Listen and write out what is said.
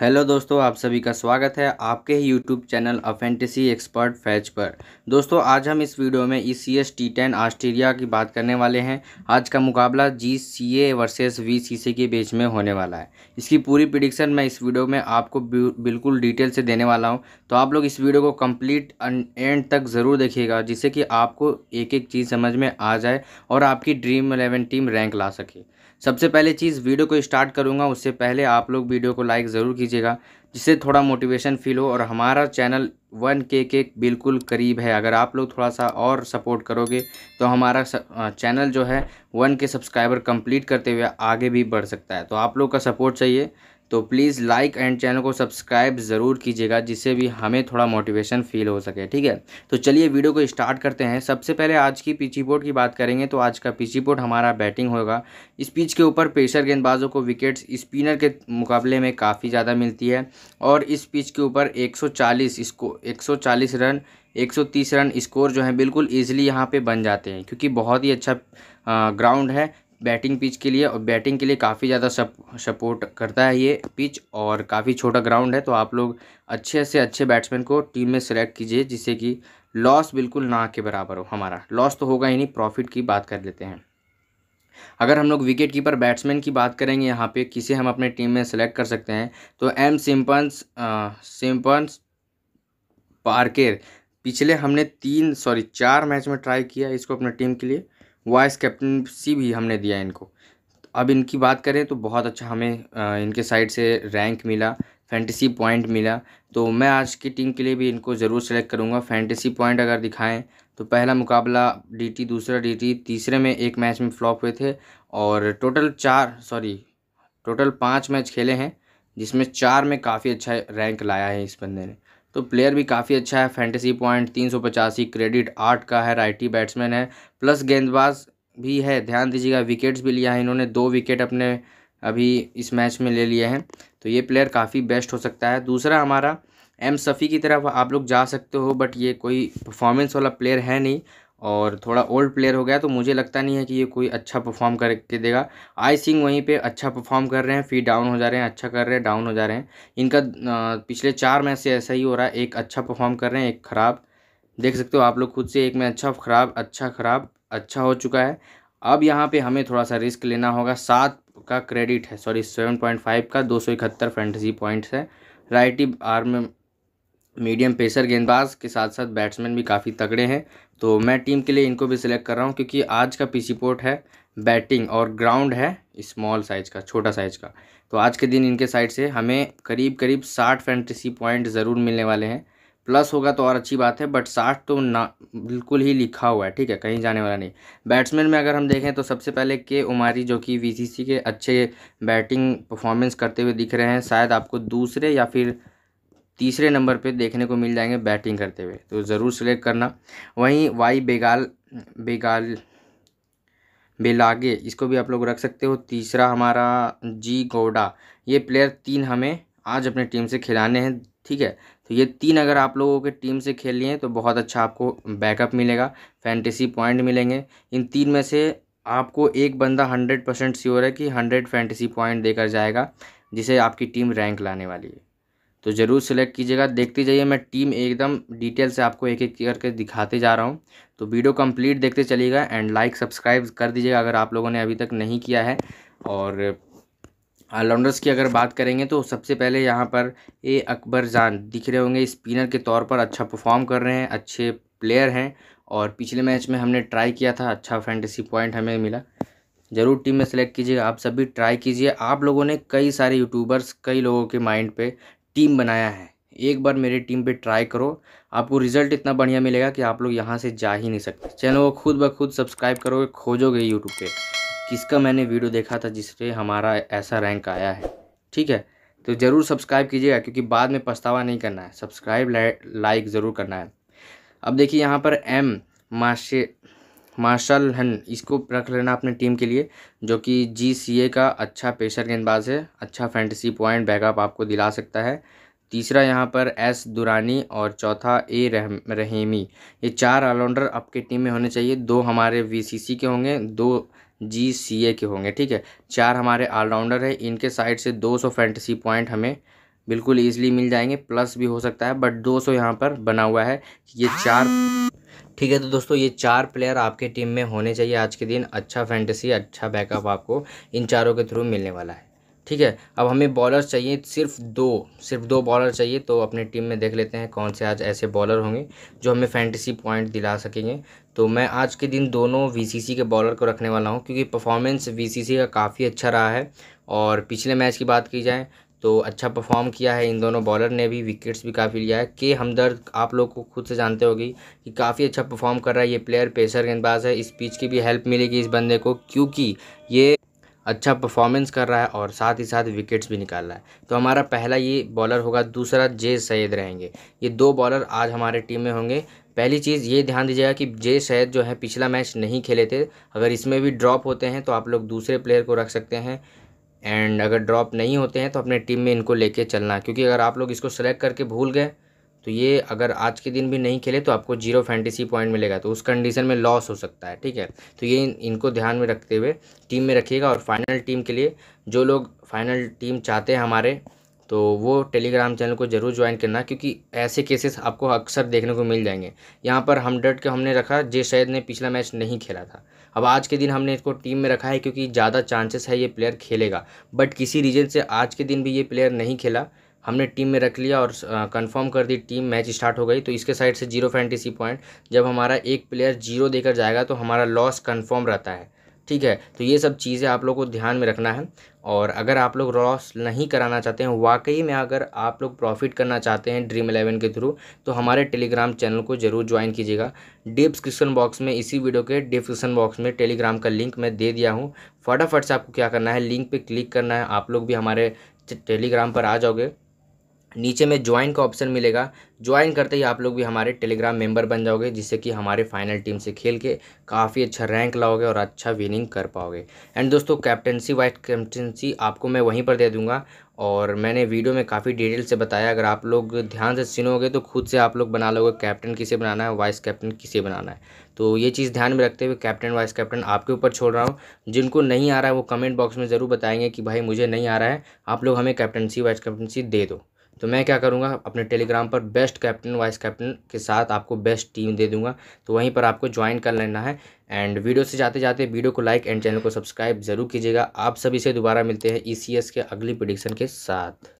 hello दोस्तों आप सभी का स्वागत है आपके ही यूट्यूब चैनल अ एक्सपर्ट फैच पर दोस्तों आज हम इस वीडियो में E C S T ten Australia की बात करने वाले हैं आज का मुकाबला जी सी ए वर्सेज वी सी सी के बीच में होने वाला है इसकी पूरी प्रिडिक्शन मैं इस वीडियो में आपको बिल्कुल डिटेल से देने वाला हूँ तो आप लोग इस वीडियो को कम्प्लीट एंड तक ज़रूर देखिएगा जिससे कि आपको एक एक चीज़ समझ में आ जाए और आपकी ड्रीम एलेवन टीम रैंक ला सके सबसे पहले चीज़ वीडियो को स्टार्ट करूँगा उससे पहले आप लोग वीडियो को लाइक ज़रूर कीजिएगा जिससे थोड़ा मोटिवेशन फील हो और हमारा चैनल वन के के बिल्कुल करीब है अगर आप लोग थोड़ा सा और सपोर्ट करोगे तो हमारा चैनल जो है वन के सब्सक्राइबर कंप्लीट करते हुए आगे भी बढ़ सकता है तो आप लोग का सपोर्ट चाहिए तो प्लीज़ लाइक एंड चैनल को सब्सक्राइब ज़रूर कीजिएगा जिससे भी हमें थोड़ा मोटिवेशन फील हो सके ठीक है तो चलिए वीडियो को स्टार्ट करते हैं सबसे पहले आज की पिची बोर्ड की बात करेंगे तो आज का पिची बोर्ड हमारा बैटिंग होगा इस पिच के ऊपर प्रेशर गेंदबाजों को विकेट्स स्पिनर के मुकाबले में काफ़ी ज़्यादा मिलती है और इस पिच के ऊपर एक इसको एक रन 130 रन स्कोर जो है बिल्कुल ईजिली यहाँ पे बन जाते हैं क्योंकि बहुत ही अच्छा ग्राउंड है बैटिंग पिच के लिए और बैटिंग के लिए काफ़ी ज़्यादा सप सपोर्ट करता है ये पिच और काफ़ी छोटा ग्राउंड है तो आप लोग अच्छे से अच्छे बैट्समैन को टीम में सेलेक्ट कीजिए जिससे कि लॉस बिल्कुल ना के बराबर हो हमारा लॉस तो होगा ही नहीं प्रॉफिट की बात कर लेते हैं अगर हम लोग विकेट कीपर बैट्समैन की बात करेंगे यहाँ पे किसे हम अपने टीम में सेलेक्ट कर सकते हैं तो एम सिम्पन्स सिम्पन्स पार्केर पिछले हमने तीन सॉरी चार मैच में ट्राई किया इसको अपने टीम के लिए वाइस कैप्टनसी भी हमने दिया इनको अब इनकी बात करें तो बहुत अच्छा हमें इनके साइड से रैंक मिला फैंटेसी पॉइंट मिला तो मैं आज की टीम के लिए भी इनको ज़रूर सेलेक्ट करूँगा फैंटेसी पॉइंट अगर दिखाएं तो पहला मुकाबला डीटी दूसरा डीटी तीसरे में एक मैच में फ्लॉप हुए थे और टोटल चार सॉरी टोटल पाँच मैच खेले हैं जिसमें चार में काफ़ी अच्छा रैंक लाया है इस बंदे ने तो प्लेयर भी काफ़ी अच्छा है फैंटेसी पॉइंट तीन सौ पचासी क्रेडिट आठ का है राइटी बैट्समैन है प्लस गेंदबाज भी है ध्यान दीजिएगा विकेट्स भी लिया है इन्होंने दो विकेट अपने अभी इस मैच में ले लिए हैं तो ये प्लेयर काफ़ी बेस्ट हो सकता है दूसरा हमारा एम सफ़ी की तरफ आप लोग जा सकते हो बट ये कोई परफॉर्मेंस वाला प्लेयर है नहीं और थोड़ा ओल्ड प्लेयर हो गया तो मुझे लगता नहीं है कि ये कोई अच्छा परफॉर्म करके देगा आई सिंह वहीं पे अच्छा परफॉर्म कर रहे हैं फिर डाउन हो जा रहे हैं अच्छा कर रहे हैं डाउन हो जा रहे हैं इनका पिछले चार मैच से ऐसा ही हो रहा है एक अच्छा परफॉर्म कर रहे हैं एक ख़राब देख सकते हो आप लोग खुद से एक में अच्छा ख़राब अच्छा ख़राब अच्छा हो चुका है अब यहाँ पर हमें थोड़ा सा रिस्क लेना होगा सात का क्रेडिट है सॉरी सेवन पॉइंट फाइव का दो सौ इकहत्तर फैंटेसी पॉइंट्स है राइटी आर्म मीडियम पेसर गेंदबाज के साथ साथ बैट्समैन भी काफ़ी तगड़े हैं तो मैं टीम के लिए इनको भी सिलेक्ट कर रहा हूँ क्योंकि आज का सी पोर्ट है बैटिंग और ग्राउंड है स्मॉल साइज का छोटा साइज का तो आज के दिन इनके साइड से हमें करीब करीब साठ फैंटेसी पॉइंट ज़रूर मिलने वाले हैं प्लस होगा तो और अच्छी बात है बट साठ तो ना बिल्कुल ही लिखा हुआ है ठीक है कहीं जाने वाला नहीं बैट्समैन में अगर हम देखें तो सबसे पहले के उमारी जो कि वीसीसी के अच्छे बैटिंग परफॉर्मेंस करते हुए दिख रहे हैं शायद आपको दूसरे या फिर तीसरे नंबर पे देखने को मिल जाएंगे बैटिंग करते हुए तो ज़रूर सेलेक्ट करना वहीं वाई बेगाल बेगाल बेलागे इसको भी आप लोग रख सकते हो तीसरा हमारा जी गोडा ये प्लेयर तीन हमें आज अपने टीम से खिलाने हैं ठीक है तो ये तीन अगर आप लोगों के टीम से खेल लिए तो बहुत अच्छा आपको बैकअप मिलेगा फैंटेसी पॉइंट मिलेंगे इन तीन में से आपको एक बंदा हंड्रेड परसेंट श्योर है कि हंड्रेड फैंटेसी पॉइंट देकर जाएगा जिसे आपकी टीम रैंक लाने वाली है तो ज़रूर सेलेक्ट कीजिएगा देखते जाइए मैं टीम एकदम डिटेल से आपको एक एक करके दिखाते जा रहा हूँ तो वीडियो कंप्लीट देखते चलिएगा एंड लाइक सब्सक्राइब कर दीजिएगा अगर आप लोगों ने अभी तक नहीं किया है और ऑलराउंडर्स की अगर बात करेंगे तो सबसे पहले यहाँ पर ए अकबर जान दिख रहे होंगे स्पिनर के तौर पर अच्छा परफॉर्म कर रहे हैं अच्छे प्लेयर हैं और पिछले मैच में हमने ट्राई किया था अच्छा फैंटेसी पॉइंट हमें मिला ज़रूर टीम में सेलेक्ट कीजिएगा आप सभी ट्राई कीजिए आप लोगों ने कई सारे यूट्यूबर्स कई लोगों के माइंड पे टीम बनाया है एक बार मेरे टीम पे ट्राई करो आपको रिज़ल्ट इतना बढ़िया मिलेगा कि आप लोग यहाँ से जा ही नहीं सकते चैनल को खुद ब खुद सब्सक्राइब करोगे खोजोगे यूट्यूब पे किसका मैंने वीडियो देखा था जिससे हमारा ऐसा रैंक आया है ठीक है तो ज़रूर सब्सक्राइब कीजिएगा क्योंकि बाद में पछतावा नहीं करना है सब्सक्राइब लाइक ज़रूर करना है अब देखिए यहाँ पर एम माशे मार्शल हन इसको रख लेना अपने टीम के लिए जो कि जी सी ए का अच्छा पेशर गेंदबाज है अच्छा फैंटेसी पॉइंट बैकअप आपको दिला सकता है तीसरा यहाँ पर एस दुरानी और चौथा ए रह, रहीमी ये चार ऑलराउंडर आपके टीम में होने चाहिए दो हमारे वीसीसी के होंगे दो जी सी ए के होंगे ठीक है चार हमारे ऑलराउंडर हैं इनके साइड से 200 फैंटसी पॉइंट हमें बिल्कुल ईजिली मिल जाएंगे प्लस भी हो सकता है बट 200 सौ यहाँ पर बना हुआ है ये चार ठीक है तो दोस्तों ये चार प्लेयर आपके टीम में होने चाहिए आज के दिन अच्छा फैंटेसी अच्छा बैकअप आपको इन चारों के थ्रू मिलने वाला है ठीक है अब हमें बॉलर चाहिए सिर्फ दो सिर्फ दो बॉलर चाहिए तो अपने टीम में देख लेते हैं कौन से आज ऐसे बॉलर होंगे जो हमें फैंटेसी पॉइंट दिला सकेंगे तो मैं आज के दिन दोनों वीसीसी के बॉलर को रखने वाला हूँ क्योंकि परफॉर्मेंस वीसीसी का काफ़ी अच्छा रहा है और पिछले मैच की बात की जाए तो अच्छा परफॉर्म किया है इन दोनों बॉलर ने भी विकेट्स भी काफ़ी लिया है के हमदर्द आप लोग को खुद से जानते होगी कि काफ़ी अच्छा परफॉर्म कर रहा है ये प्लेयर पेसर गेंदबाज है इस पिच की भी हेल्प मिलेगी इस बंदे को क्योंकि ये अच्छा परफॉर्मेंस कर रहा है और साथ ही साथ विकेट्स भी निकाल रहा है तो हमारा पहला ये बॉलर होगा दूसरा जे सैद रहेंगे ये दो बॉलर आज हमारे टीम में होंगे पहली चीज़ ये ध्यान दीजिएगा कि जे सैद जो है पिछला मैच नहीं खेले थे अगर इसमें भी ड्रॉप होते हैं तो आप लोग दूसरे प्लेयर को रख सकते हैं एंड अगर ड्रॉप नहीं होते हैं तो अपने टीम में इनको लेके चलना क्योंकि अगर आप लोग इसको सेलेक्ट करके भूल गए तो ये अगर आज के दिन भी नहीं खेले तो आपको जीरो फैंटेसी पॉइंट मिलेगा तो उस कंडीशन में लॉस हो सकता है ठीक है तो ये इनको ध्यान में रखते हुए टीम में रखिएगा और फाइनल टीम के लिए जो लोग फाइनल टीम चाहते हैं हमारे तो वो टेलीग्राम चैनल को ज़रूर ज्वाइन करना क्योंकि ऐसे केसेस आपको अक्सर देखने को मिल जाएंगे यहाँ पर हम डट के हमने रखा जे शायद ने पिछला मैच नहीं खेला था अब आज के दिन हमने इसको टीम में रखा है क्योंकि ज़्यादा चांसेस है ये प्लेयर खेलेगा बट किसी रीजन से आज के दिन भी ये प्लेयर नहीं खेला हमने टीम में रख लिया और कंफर्म कर दी टीम मैच स्टार्ट हो गई तो इसके साइड से जीरो फैंटेसी पॉइंट जब हमारा एक प्लेयर जीरो देकर जाएगा तो हमारा लॉस कन्फर्म रहता है ठीक है तो ये सब चीज़ें आप लोग को ध्यान में रखना है और अगर आप लोग लॉस नहीं कराना चाहते हैं वाकई में अगर आप लोग प्रॉफिट करना चाहते हैं ड्रीम इलेवन के थ्रू तो हमारे टेलीग्राम चैनल को ज़रूर ज्वाइन कीजिएगा डिस्क्रिप्शन बॉक्स में इसी वीडियो के डिस्क्रिप्शन बॉक्स में टेलीग्राम का लिंक मैं दे दिया हूँ फटाफट से आपको क्या करना है लिंक पर क्लिक करना है आप लोग भी हमारे टेलीग्राम पर आ जाओगे नीचे में ज्वाइन का ऑप्शन मिलेगा ज्वाइन करते ही आप लोग भी हमारे टेलीग्राम मेंबर बन जाओगे जिससे कि हमारे फाइनल टीम से खेल के काफ़ी अच्छा रैंक लाओगे और अच्छा विनिंग कर पाओगे एंड दोस्तों कैप्टनसी वाइस कैप्टनसी आपको मैं वहीं पर दे दूंगा और मैंने वीडियो में काफ़ी डिटेल से बताया अगर आप लोग ध्यान से सुनोगे तो खुद से आप लोग बना लोगे कैप्टन किसे बनाना है वाइस कैप्टन किसे बनाना है तो ये चीज़ ध्यान में रखते हुए कैप्टन वाइस कैप्टन आपके ऊपर छोड़ रहा हूँ जिनको नहीं आ रहा है वो कमेंट बॉक्स में ज़रूर बताएंगे कि भाई मुझे नहीं आ रहा है आप लोग हमें कैप्टनसी वाइस कैप्टनसी दे दो तो मैं क्या करूँगा अपने टेलीग्राम पर बेस्ट कैप्टन वाइस कैप्टन के साथ आपको बेस्ट टीम दे दूँगा तो वहीं पर आपको ज्वाइन कर लेना है एंड वीडियो से जाते जाते वीडियो को लाइक एंड चैनल को सब्सक्राइब जरूर कीजिएगा आप सभी से दोबारा मिलते हैं ई e के अगली प्रडिक्शन के साथ